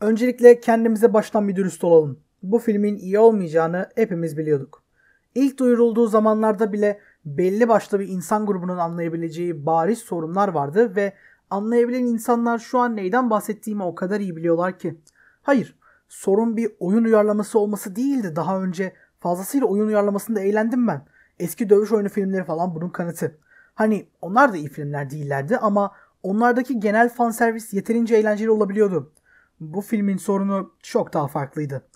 Öncelikle kendimize baştan bir dürüst olalım. Bu filmin iyi olmayacağını hepimiz biliyorduk. İlk duyurulduğu zamanlarda bile belli başlı bir insan grubunun anlayabileceği bariz sorunlar vardı ve anlayabilen insanlar şu an neyden bahsettiğimi o kadar iyi biliyorlar ki. Hayır, sorun bir oyun uyarlaması olması değildi daha önce. Fazlasıyla oyun uyarlamasında eğlendim ben. Eski dövüş oyunu filmleri falan bunun kanıtı. Hani onlar da iyi filmler değillerdi ama onlardaki genel fan fanservis yeterince eğlenceli olabiliyordu bu filmin sorunu çok daha farklıydı.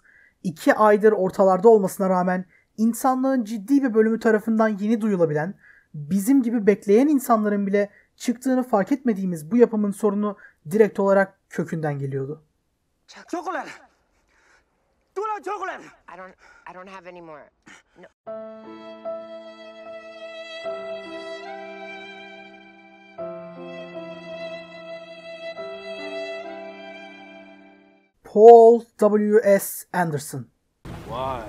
İki aydır ortalarda olmasına rağmen insanlığın ciddi bir bölümü tarafından yeni duyulabilen, bizim gibi bekleyen insanların bile çıktığını fark etmediğimiz bu yapımın sorunu direkt olarak kökünden geliyordu. Çok ulan! Dur lan çok I don't, I don't have any more. No. Paul W.S. Anderson. Why,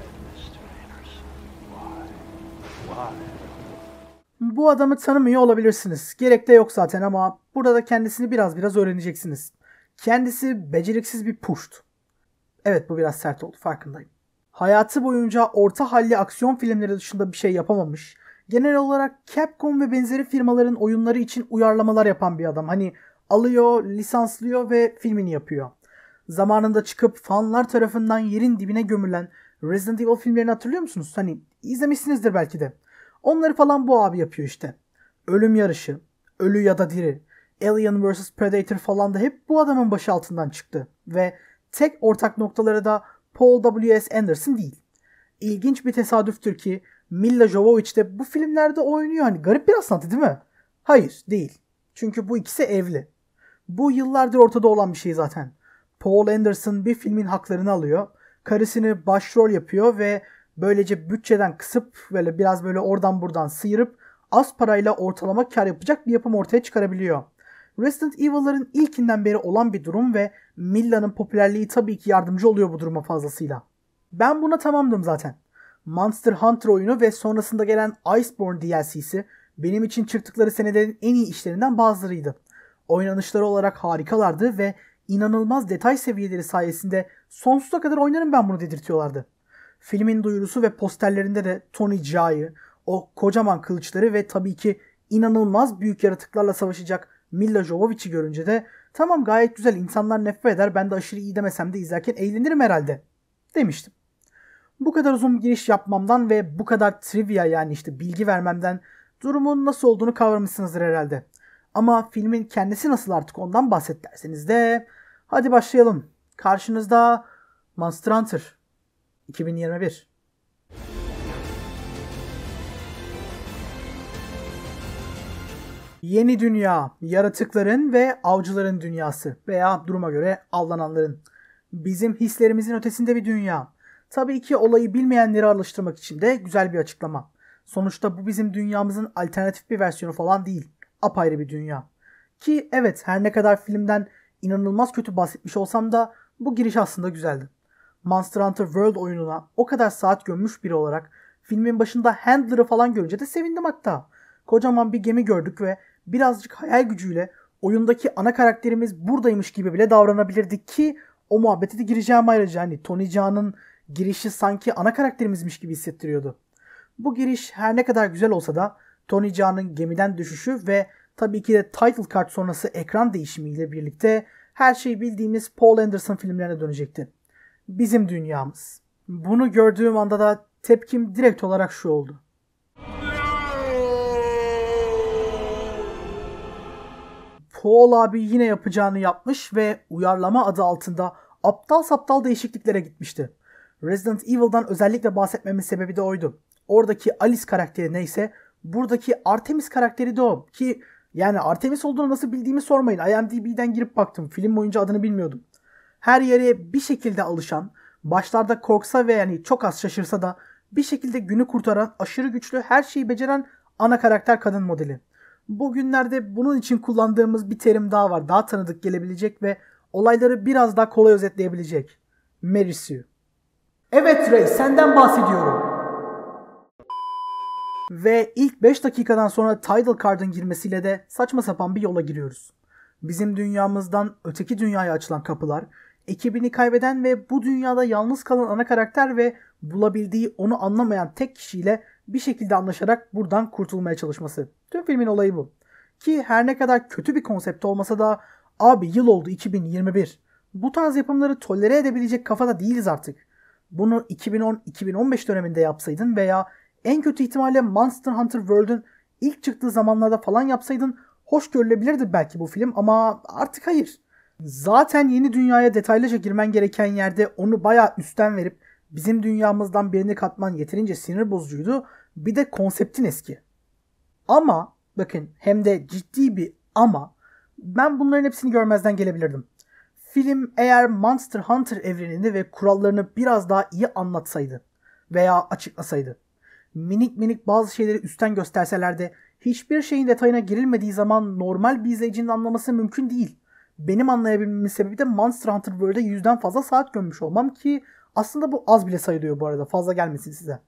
Bu adamı tanımıyor olabilirsiniz. Gerek de yok zaten ama burada da kendisini biraz biraz öğreneceksiniz. Kendisi beceriksiz bir puşt. Evet bu biraz sert oldu farkındayım. Hayatı boyunca orta halli aksiyon filmleri dışında bir şey yapamamış. Genel olarak Capcom ve benzeri firmaların oyunları için uyarlamalar yapan bir adam. Hani alıyor, lisanslıyor ve filmini yapıyor zamanında çıkıp fanlar tarafından yerin dibine gömülen Resident Evil filmlerini hatırlıyor musunuz? Hani izlemişsinizdir belki de. Onları falan bu abi yapıyor işte. Ölüm yarışı, ölü ya da diri, Alien vs Predator falan da hep bu adamın başı altından çıktı. Ve tek ortak noktaları da Paul W.S. Anderson değil. İlginç bir tesadüftür ki Milla Jovovich de bu filmlerde oynuyor. Hani garip bir rastlantı değil mi? Hayır değil. Çünkü bu ikisi evli. Bu yıllardır ortada olan bir şey zaten. Paul Anderson bir filmin haklarını alıyor. Karısını başrol yapıyor ve böylece bütçeden kısıp böyle biraz böyle oradan buradan sıyırıp az parayla ortalama kar yapacak bir yapım ortaya çıkarabiliyor. Resident Evil'ların ilkinden beri olan bir durum ve Milla'nın popülerliği tabii ki yardımcı oluyor bu duruma fazlasıyla. Ben buna tamamdım zaten. Monster Hunter oyunu ve sonrasında gelen Iceborne DLC'si benim için çıktıkları senelerin en iyi işlerinden bazılarıydı. Oynanışları olarak harikalardı ve inanılmaz detay seviyeleri sayesinde sonsuza kadar oynarım ben bunu dedirtiyorlardı. Filmin duyurusu ve posterlerinde de Tony Jaa'i, o kocaman kılıçları ve tabii ki inanılmaz büyük yaratıklarla savaşacak Milla Jovovich'i görünce de tamam gayet güzel insanlar nefret eder ben de aşırı iyi demesem de izlerken eğlenirim herhalde demiştim. Bu kadar uzun bir giriş yapmamdan ve bu kadar trivia yani işte bilgi vermemden durumun nasıl olduğunu kavramışsınızdır herhalde. Ama filmin kendisi nasıl artık ondan bahset derseniz de Hadi başlayalım. Karşınızda Monster Hunter 2021. Yeni dünya, yaratıkların ve avcıların dünyası veya duruma göre avlananların. Bizim hislerimizin ötesinde bir dünya. Tabii ki olayı bilmeyenleri alıştırmak için de güzel bir açıklama. Sonuçta bu bizim dünyamızın alternatif bir versiyonu falan değil. Apayrı bir dünya. Ki evet her ne kadar filmden inanılmaz kötü bahsetmiş olsam da bu giriş aslında güzeldi. Monster Hunter World oyununa o kadar saat gömmüş biri olarak filmin başında Handler'ı falan görünce de sevindim hatta. Kocaman bir gemi gördük ve birazcık hayal gücüyle oyundaki ana karakterimiz buradaymış gibi bile davranabilirdik ki o muhabbete de gireceğim ayrıca. Hani Tony Jaa'nın girişi sanki ana karakterimizmiş gibi hissettiriyordu. Bu giriş her ne kadar güzel olsa da Tony Jaa'nın gemiden düşüşü ve Tabii ki de title card sonrası ekran değişimiyle birlikte her şey bildiğimiz Paul Anderson filmlerine dönecekti. Bizim dünyamız. Bunu gördüğüm anda da tepkim direkt olarak şu oldu. Paul abi yine yapacağını yapmış ve uyarlama adı altında aptal saptal değişikliklere gitmişti. Resident Evil'dan özellikle bahsetmemin sebebi de oydu. Oradaki Alice karakteri neyse buradaki Artemis karakteri de o ki yani Artemis olduğunu nasıl bildiğimi sormayın. IMDb'den girip baktım. Film boyunca adını bilmiyordum. Her yere bir şekilde alışan, başlarda korksa ve yani çok az şaşırsa da bir şekilde günü kurtaran, aşırı güçlü, her şeyi beceren ana karakter kadın modeli. Bugünlerde bunun için kullandığımız bir terim daha var. Daha tanıdık gelebilecek ve olayları biraz daha kolay özetleyebilecek. Mary Sue. Evet Ray, senden bahsediyorum. Ve ilk 5 dakikadan sonra title card'ın girmesiyle de saçma sapan bir yola giriyoruz. Bizim dünyamızdan öteki dünyaya açılan kapılar, ekibini kaybeden ve bu dünyada yalnız kalan ana karakter ve bulabildiği onu anlamayan tek kişiyle bir şekilde anlaşarak buradan kurtulmaya çalışması. Tüm filmin olayı bu. Ki her ne kadar kötü bir konsept olmasa da abi yıl oldu 2021. Bu tarz yapımları tolere edebilecek kafada değiliz artık. Bunu 2010-2015 döneminde yapsaydın veya en kötü ihtimalle Monster Hunter World'ün ilk çıktığı zamanlarda falan yapsaydın hoş görülebilirdi belki bu film ama artık hayır. Zaten yeni dünyaya detaylıca girmen gereken yerde onu bayağı üstten verip bizim dünyamızdan birini katman yeterince sinir bozucuydu. Bir de konseptin eski. Ama bakın hem de ciddi bir ama ben bunların hepsini görmezden gelebilirdim. Film eğer Monster Hunter evrenini ve kurallarını biraz daha iyi anlatsaydı veya açıklasaydı minik minik bazı şeyleri üstten gösterseler de hiçbir şeyin detayına girilmediği zaman normal bir izleyicinin anlaması mümkün değil. Benim anlayabilmemin sebebi de Monster Hunter World'e yüzden fazla saat gömmüş olmam ki aslında bu az bile sayılıyor bu arada fazla gelmesin size.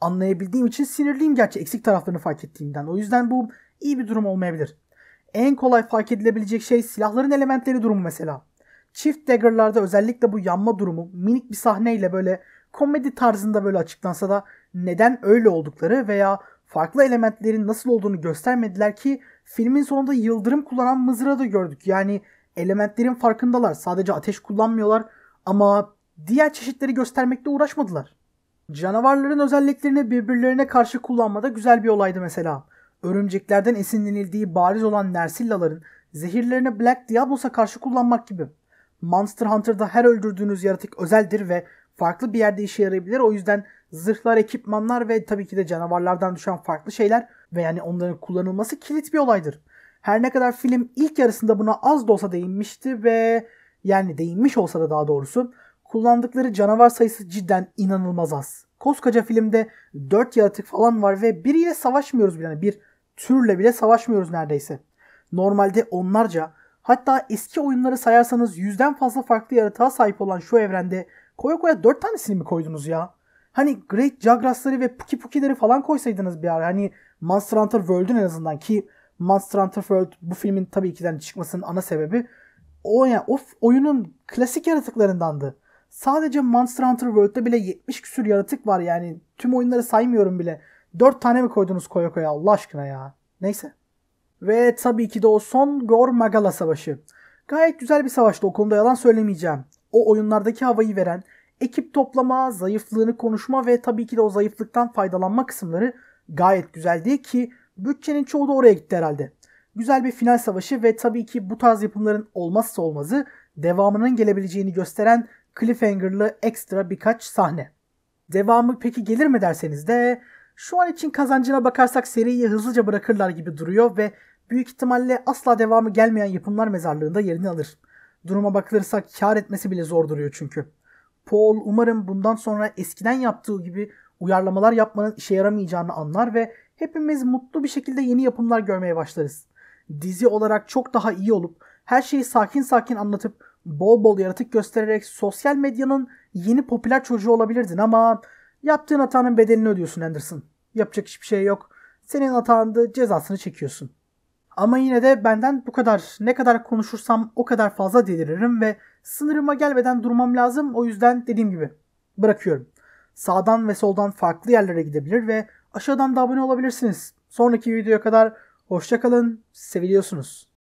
Anlayabildiğim için sinirliyim gerçi eksik taraflarını fark ettiğimden. O yüzden bu iyi bir durum olmayabilir. En kolay fark edilebilecek şey silahların elementleri durumu mesela. Çift dagger'larda özellikle bu yanma durumu minik bir sahneyle böyle komedi tarzında böyle açıklansa da neden öyle oldukları veya farklı elementlerin nasıl olduğunu göstermediler ki filmin sonunda yıldırım kullanan mızrağı da gördük. Yani elementlerin farkındalar. Sadece ateş kullanmıyorlar ama diğer çeşitleri göstermekte uğraşmadılar. Canavarların özelliklerini birbirlerine karşı kullanmada güzel bir olaydı mesela. Örümceklerden esinlenildiği bariz olan Nersillaların zehirlerini Black Diablos'a karşı kullanmak gibi. Monster Hunter'da her öldürdüğünüz yaratık özeldir ve farklı bir yerde işe yarayabilir. O yüzden zırhlar, ekipmanlar ve tabii ki de canavarlardan düşen farklı şeyler ve yani onların kullanılması kilit bir olaydır. Her ne kadar film ilk yarısında buna az da olsa değinmişti ve yani değinmiş olsa da daha doğrusu kullandıkları canavar sayısı cidden inanılmaz az. Koskoca filmde 4 yaratık falan var ve biriyle savaşmıyoruz bile. Yani bir türle bile savaşmıyoruz neredeyse. Normalde onlarca hatta eski oyunları sayarsanız yüzden fazla farklı yaratığa sahip olan şu evrende koya koya 4 tanesini mi koydunuz ya? Hani Great Jagras'ları ve Puki Puki'leri falan koysaydınız bir ara. Hani Monster Hunter World'ün en azından ki Monster Hunter World bu filmin tabii ki hani çıkmasının ana sebebi o yani of oyunun klasik yaratıklarındandı. Sadece Monster Hunter World'da bile 70 küsür yaratık var yani. Tüm oyunları saymıyorum bile. 4 tane mi koydunuz koya koya Allah aşkına ya. Neyse. Ve tabii ki de o son Gor Magala savaşı. Gayet güzel bir savaştı o konuda yalan söylemeyeceğim. O oyunlardaki havayı veren ekip toplama, zayıflığını konuşma ve tabii ki de o zayıflıktan faydalanma kısımları gayet güzeldi ki bütçenin çoğu da oraya gitti herhalde. Güzel bir final savaşı ve tabii ki bu tarz yapımların olmazsa olmazı devamının gelebileceğini gösteren cliffhangerlı ekstra birkaç sahne. Devamı peki gelir mi derseniz de şu an için kazancına bakarsak seriyi hızlıca bırakırlar gibi duruyor ve büyük ihtimalle asla devamı gelmeyen yapımlar mezarlığında yerini alır. Duruma bakılırsak kar etmesi bile zor duruyor çünkü. Paul umarım bundan sonra eskiden yaptığı gibi uyarlamalar yapmanın işe yaramayacağını anlar ve hepimiz mutlu bir şekilde yeni yapımlar görmeye başlarız. Dizi olarak çok daha iyi olup her şeyi sakin sakin anlatıp bol bol yaratık göstererek sosyal medyanın yeni popüler çocuğu olabilirdin ama yaptığın hatanın bedelini ödüyorsun Anderson. Yapacak hiçbir şey yok. Senin hatandı cezasını çekiyorsun. Ama yine de benden bu kadar. Ne kadar konuşursam o kadar fazla deliririm ve sınırıma gelmeden durmam lazım. O yüzden dediğim gibi bırakıyorum. Sağdan ve soldan farklı yerlere gidebilir ve aşağıdan da abone olabilirsiniz. Sonraki videoya kadar hoşçakalın, seviliyorsunuz.